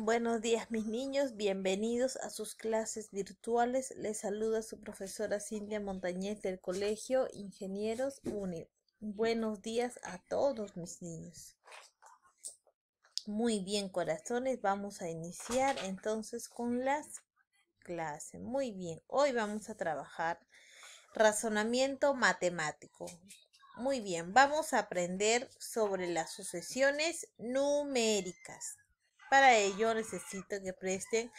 Buenos días mis niños, bienvenidos a sus clases virtuales. Les saluda su profesora Cintia Montañez del Colegio Ingenieros UNI. Buenos días a todos mis niños. Muy bien corazones, vamos a iniciar entonces con las clases. Muy bien, hoy vamos a trabajar razonamiento matemático. Muy bien, vamos a aprender sobre las sucesiones numéricas. Para ello necesito que presten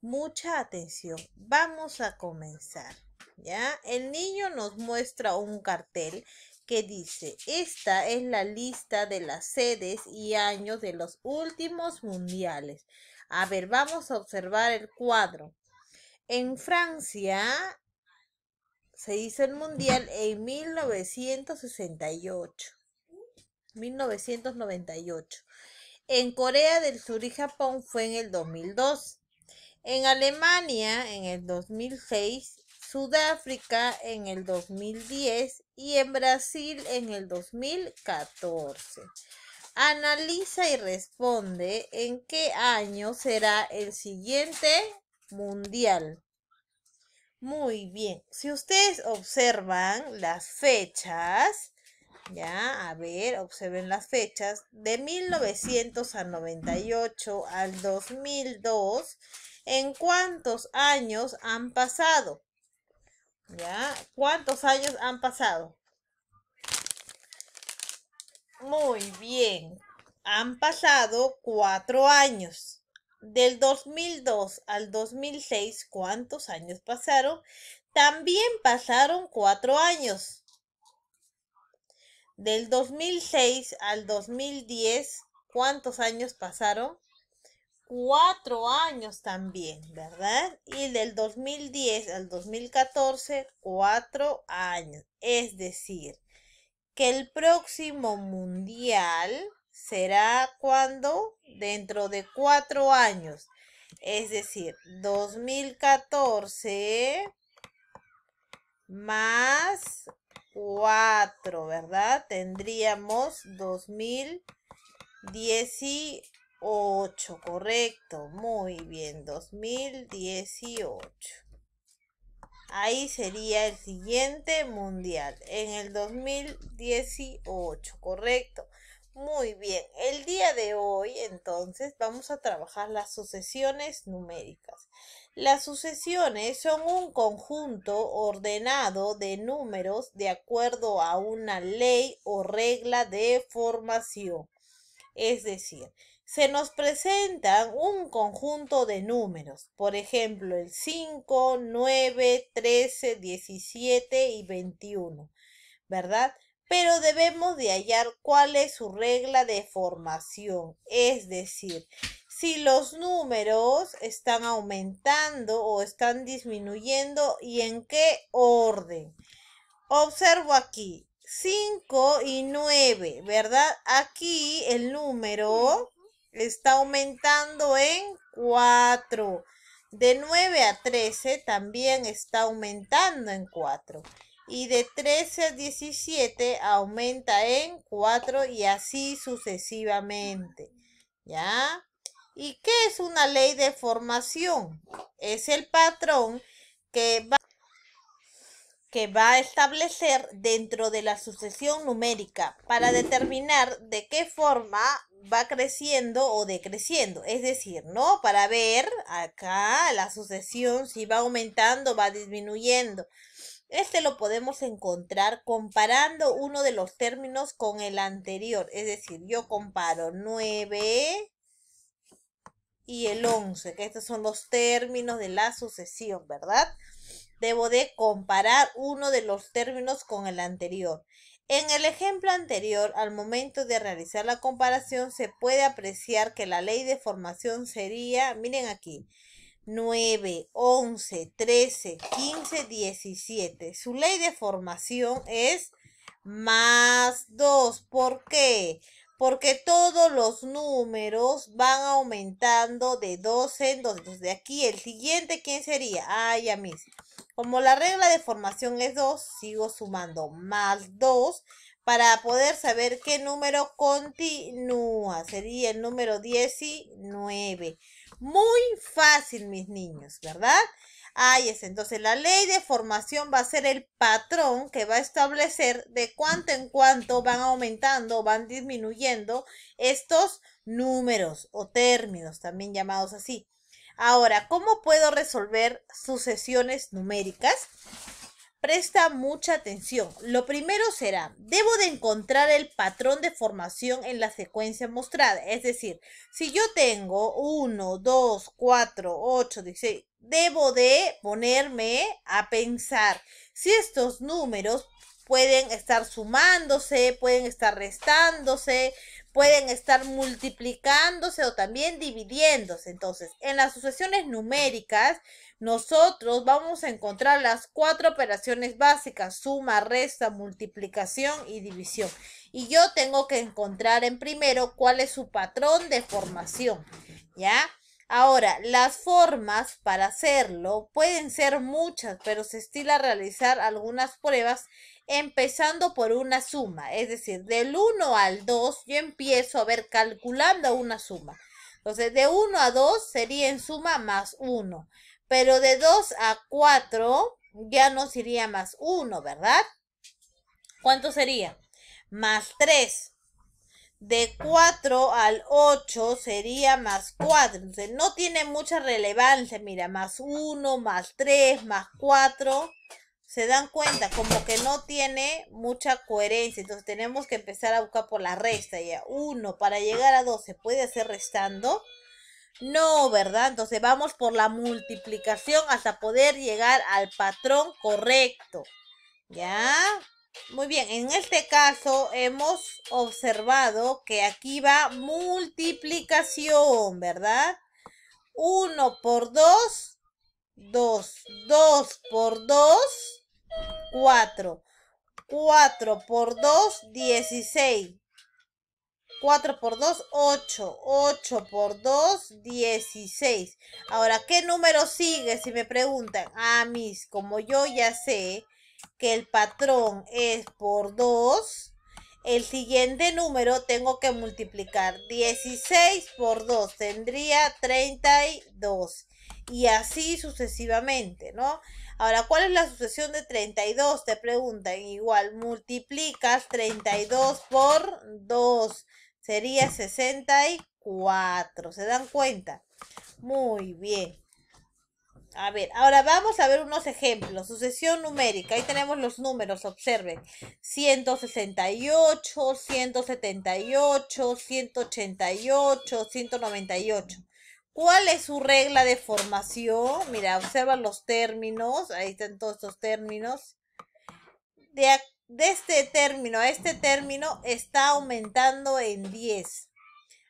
mucha atención. Vamos a comenzar. ¿Ya? El niño nos muestra un cartel que dice, esta es la lista de las sedes y años de los últimos mundiales. A ver, vamos a observar el cuadro. En Francia se hizo el mundial en 1968. 1998. En Corea del Sur y Japón fue en el 2002. En Alemania en el 2006. Sudáfrica en el 2010 y en Brasil en el 2014. Analiza y responde en qué año será el siguiente mundial. Muy bien, si ustedes observan las fechas, ya, a ver, observen las fechas. De 1998 al al 2002, ¿en cuántos años han pasado? ¿Ya? ¿Cuántos años han pasado? Muy bien. Han pasado cuatro años. Del 2002 al 2006, ¿cuántos años pasaron? También pasaron cuatro años. Del 2006 al 2010, ¿cuántos años pasaron? Cuatro años también, ¿verdad? Y del 2010 al 2014, cuatro años. Es decir, que el próximo mundial será cuando dentro de cuatro años. Es decir, 2014 más 4, ¿verdad? Tendríamos 2018, correcto. Muy bien, 2018. Ahí sería el siguiente mundial, en el 2018, correcto. Muy bien, el día de hoy entonces vamos a trabajar las sucesiones numéricas. Las sucesiones son un conjunto ordenado de números de acuerdo a una ley o regla de formación. Es decir, se nos presentan un conjunto de números, por ejemplo el 5, 9, 13, 17 y 21, ¿verdad? Pero debemos de hallar cuál es su regla de formación, es decir, si los números están aumentando o están disminuyendo y en qué orden. Observo aquí 5 y 9, ¿verdad? Aquí el número está aumentando en 4. De 9 a 13 también está aumentando en 4. Y de 13 a 17 aumenta en 4 y así sucesivamente. ¿Ya? ¿Y qué es una ley de formación? Es el patrón que va, que va a establecer dentro de la sucesión numérica para determinar de qué forma va creciendo o decreciendo. Es decir, ¿no? Para ver acá la sucesión si va aumentando, o va disminuyendo. Este lo podemos encontrar comparando uno de los términos con el anterior. Es decir, yo comparo 9 y el 11, que estos son los términos de la sucesión, ¿verdad? Debo de comparar uno de los términos con el anterior. En el ejemplo anterior, al momento de realizar la comparación, se puede apreciar que la ley de formación sería, miren aquí, 9, 11, 13, 15, 17. Su ley de formación es más 2. ¿Por qué? porque todos los números van aumentando de 12 en dos. Entonces, de aquí el siguiente, ¿quién sería? Ah, ya mis. Como la regla de formación es 2, sigo sumando más 2 para poder saber qué número continúa. Sería el número 19. Muy fácil, mis niños, ¿verdad? Ahí es, entonces la ley de formación va a ser el patrón que va a establecer de cuánto en cuánto van aumentando, o van disminuyendo estos números o términos, también llamados así. Ahora, ¿cómo puedo resolver sucesiones numéricas? Presta mucha atención. Lo primero será, debo de encontrar el patrón de formación en la secuencia mostrada. Es decir, si yo tengo 1, 2, 4, 8, 16, debo de ponerme a pensar si estos números pueden estar sumándose, pueden estar restándose, pueden estar multiplicándose o también dividiéndose. Entonces, en las sucesiones numéricas, nosotros vamos a encontrar las cuatro operaciones básicas, suma, resta, multiplicación y división. Y yo tengo que encontrar en primero cuál es su patrón de formación, ¿ya? Ahora, las formas para hacerlo pueden ser muchas, pero se estila realizar algunas pruebas empezando por una suma. Es decir, del 1 al 2 yo empiezo a ver calculando una suma. Entonces, de 1 a 2 sería en suma más 1. Pero de 2 a 4 ya no iría más 1, ¿verdad? ¿Cuánto sería? Más 3 de 4 al 8 sería más 4. Entonces, no tiene mucha relevancia. Mira, más 1, más 3, más 4. Se dan cuenta, como que no tiene mucha coherencia. Entonces tenemos que empezar a buscar por la resta ya. 1 para llegar a 2 se puede hacer restando. No, ¿verdad? Entonces vamos por la multiplicación hasta poder llegar al patrón correcto. ¿Ya? Muy bien, en este caso hemos observado que aquí va multiplicación, ¿verdad? 1 por 2, 2. 2 por 2, 4. 4 por 2, 16. 4 por 2, 8. 8 por 2, 16. Ahora, ¿qué número sigue? Si me preguntan. Ah, mis, como yo ya sé que el patrón es por 2, el siguiente número tengo que multiplicar 16 por 2, tendría 32 y así sucesivamente, ¿no? Ahora, ¿cuál es la sucesión de 32? Te preguntan igual, multiplicas 32 por 2, sería 64, ¿se dan cuenta? Muy bien. A ver, ahora vamos a ver unos ejemplos. Sucesión numérica. Ahí tenemos los números, observen. 168, 178, 188, 198. ¿Cuál es su regla de formación? Mira, observa los términos. Ahí están todos estos términos. De, este término a este término está aumentando en 10.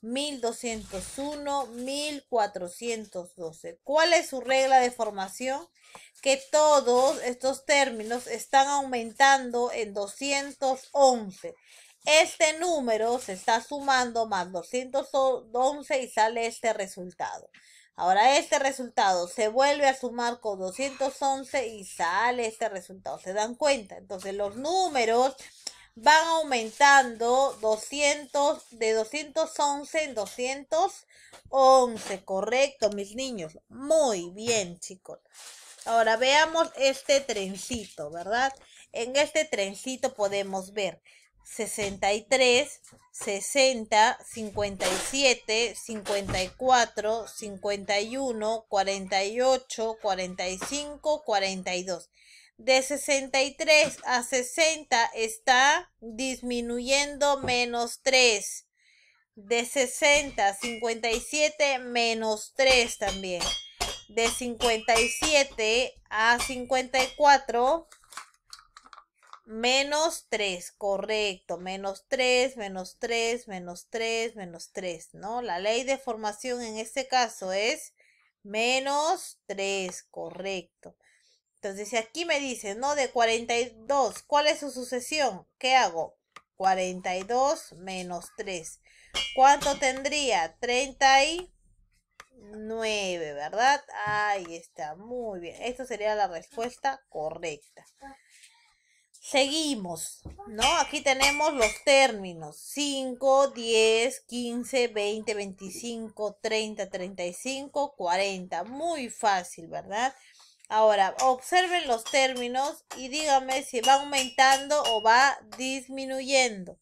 1201, 1412. ¿Cuál es su regla de formación? Que todos estos términos están aumentando en 211. Este número se está sumando más 211 y sale este resultado. Ahora este resultado se vuelve a sumar con 211 y sale este resultado. ¿Se dan cuenta? Entonces los números van aumentando 200, de 211 en 211. Correcto, mis niños. Muy bien, chicos. Ahora veamos este trencito, ¿verdad? En este trencito podemos ver 63, 60, 57, 54, 51, 48, 45, 42 de 63 a 60 está disminuyendo menos 3. De 60 a 57 menos 3 también. De 57 a 54 menos 3, correcto. Menos 3, menos 3, menos 3, menos 3, ¿no? La ley de formación en este caso es menos 3, correcto. Entonces, si aquí me dice, ¿no? De 42, ¿cuál es su sucesión? ¿Qué hago? 42 menos 3. ¿Cuánto tendría? 39, ¿verdad? Ahí está, muy bien. Esta sería la respuesta correcta. Seguimos, ¿no? Aquí tenemos los términos 5, 10, 15, 20, 25, 30, 35, 40. Muy fácil, ¿verdad? Ahora, observen los términos y díganme si va aumentando o va disminuyendo.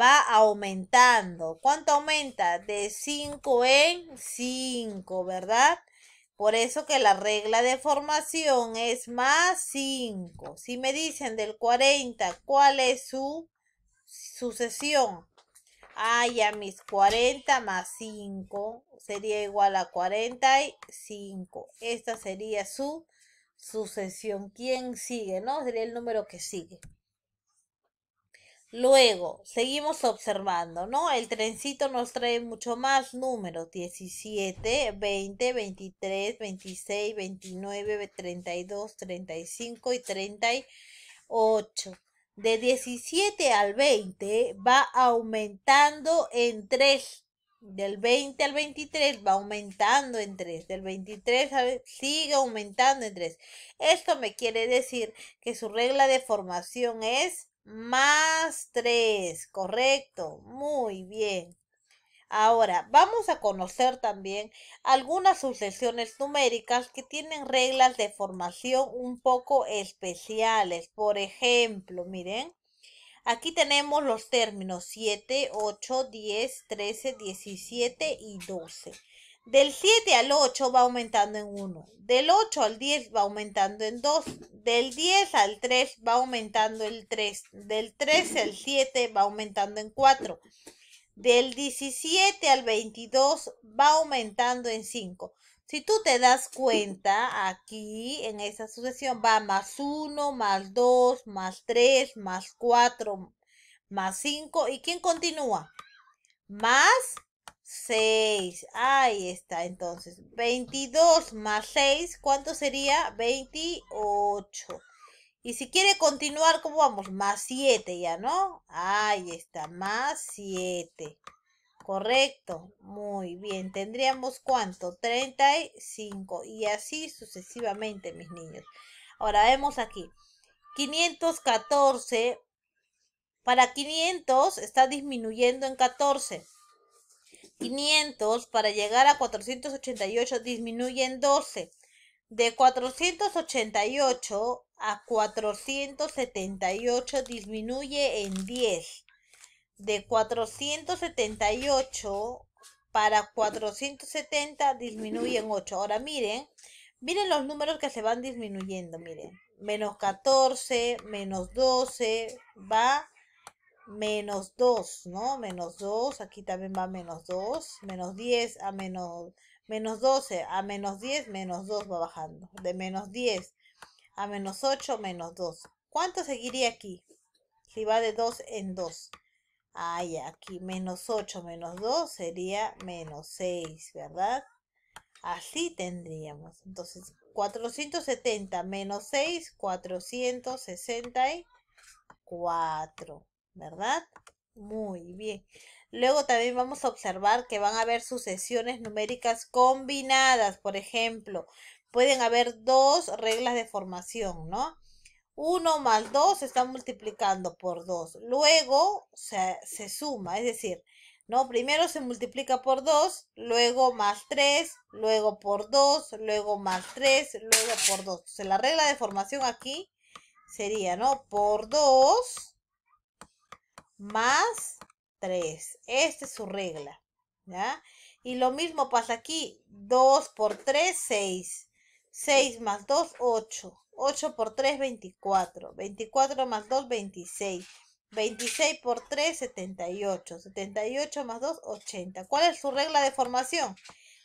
Va aumentando. ¿Cuánto aumenta? De 5 en 5, ¿verdad? Por eso que la regla de formación es más 5. Si me dicen del 40, ¿cuál es su sucesión? Ah, ya mis 40 más 5 sería igual a 45. Esta sería su sucesión. ¿Quién sigue? ¿No? Sería el número que sigue. Luego, seguimos observando, ¿no? El trencito nos trae mucho más números, 17, 20, 23, 26, 29, 32, 35 y 38 de 17 al 20 va aumentando en 3. Del 20 al 23 va aumentando en 3. Del 23 sigue aumentando en 3. Esto me quiere decir que su regla de formación es más 3. Correcto. Muy bien. Ahora, vamos a conocer también algunas sucesiones numéricas que tienen reglas de formación un poco especiales. Por ejemplo, miren, aquí tenemos los términos 7, 8, 10, 13, 17 y 12. Del 7 al 8 va aumentando en 1. Del 8 al 10 va aumentando en 2. Del 10 al 3 va aumentando en 3. Del 13 al 7 va aumentando en 4 del 17 al 22 va aumentando en 5. Si tú te das cuenta, aquí en esa sucesión va más 1, más 2, más 3, más 4, más 5. ¿Y quién continúa? Más 6. Ahí está, entonces. 22 más 6, ¿cuánto sería? 28. Y si quiere continuar, ¿cómo vamos? Más 7 ya, ¿no? Ahí está, más 7. Correcto, muy bien. Tendríamos cuánto? 35 y así sucesivamente, mis niños. Ahora vemos aquí. 514 para 500 está disminuyendo en 14. 500 para llegar a 488 disminuye en 12 de 488 a 478 disminuye en 10. De 478 para 470 disminuye en 8. Ahora miren, miren los números que se van disminuyendo, miren. Menos 14, menos 12, va menos 2, ¿no? Menos 2, aquí también va menos 2, menos 10 a menos menos 12 a menos 10, menos 2 va bajando. De menos 10 a menos 8, menos 2. ¿Cuánto seguiría aquí? Si va de 2 en 2. Ay, aquí menos 8 menos 2 sería menos 6, ¿verdad? Así tendríamos. Entonces, 470 menos 6, 464, ¿verdad? Muy bien. Luego también vamos a observar que van a haber sucesiones numéricas combinadas. Por ejemplo, pueden haber dos reglas de formación, ¿no? Uno más 2 se está multiplicando por 2. Luego se, suma, es decir, ¿no? Primero se multiplica por 2, luego más 3, luego por 2, luego más 3, luego por 2. Entonces la regla de formación aquí sería, ¿no? Por 2 más 3. Esta es su regla. ¿ya? Y lo mismo pasa aquí. 2 por 3, 6. 6 más 2, 8. 8 por 3, 24. 24 más 2, 26. 26 por 3, 78. 78 más 2, 80. ¿Cuál es su regla de formación?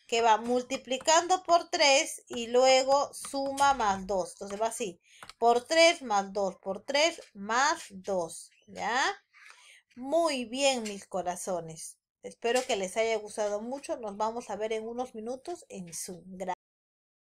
Que va multiplicando por 3 y luego suma más 2. Entonces va así. Por 3 más 2, por 3 más 2. ¿Ya? muy bien, mis corazones. Espero que les haya gustado mucho. Nos vamos a ver en unos minutos en Zoom. Gracias.